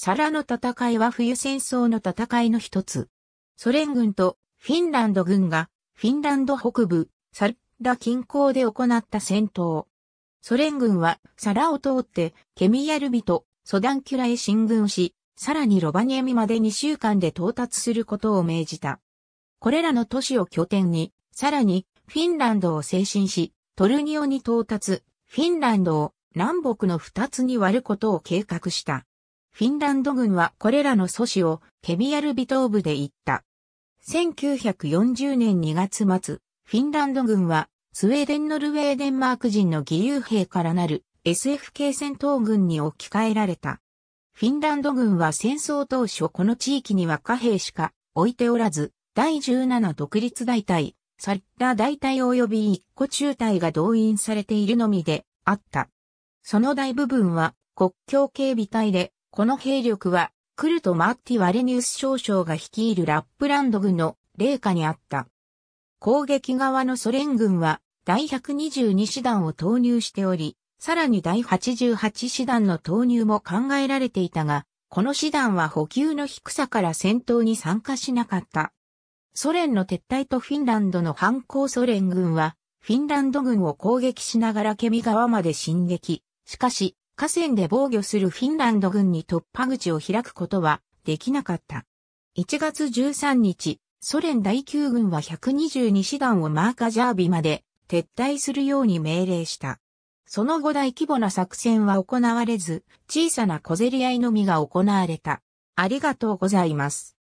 サラの戦いは冬戦争の戦いの一つ。ソ連軍とフィンランド軍がフィンランド北部、サルダ近郊で行った戦闘。ソ連軍はサラを通ってケミヤルビとソダンキュラへ進軍し、さらにロバニエミまで2週間で到達することを命じた。これらの都市を拠点に、さらにフィンランドを精神し、トルニオに到達、フィンランドを南北の2つに割ることを計画した。フィンランド軍はこれらの阻止をケビアルビ東部で言った。1940年2月末、フィンランド軍はスウェーデンノルウェーデンマーク人の義勇兵からなる SFK 戦闘軍に置き換えられた。フィンランド軍は戦争当初この地域には貨幣しか置いておらず、第17独立大隊、サッラ大隊及び一個中隊が動員されているのみであった。その大部分は国境警備隊でこの兵力は、クルト・マッティ・ワレニウス少将が率いるラップランド軍の霊下にあった。攻撃側のソ連軍は、第122師団を投入しており、さらに第88師団の投入も考えられていたが、この師団は補給の低さから戦闘に参加しなかった。ソ連の撤退とフィンランドの反抗ソ連軍は、フィンランド軍を攻撃しながらケミ川まで進撃。しかし、河川で防御するフィンランド軍に突破口を開くことはできなかった。1月13日、ソ連第9軍は122師団をマーカジャービまで撤退するように命令した。その後大規模な作戦は行われず、小さな小競り合いのみが行われた。ありがとうございます。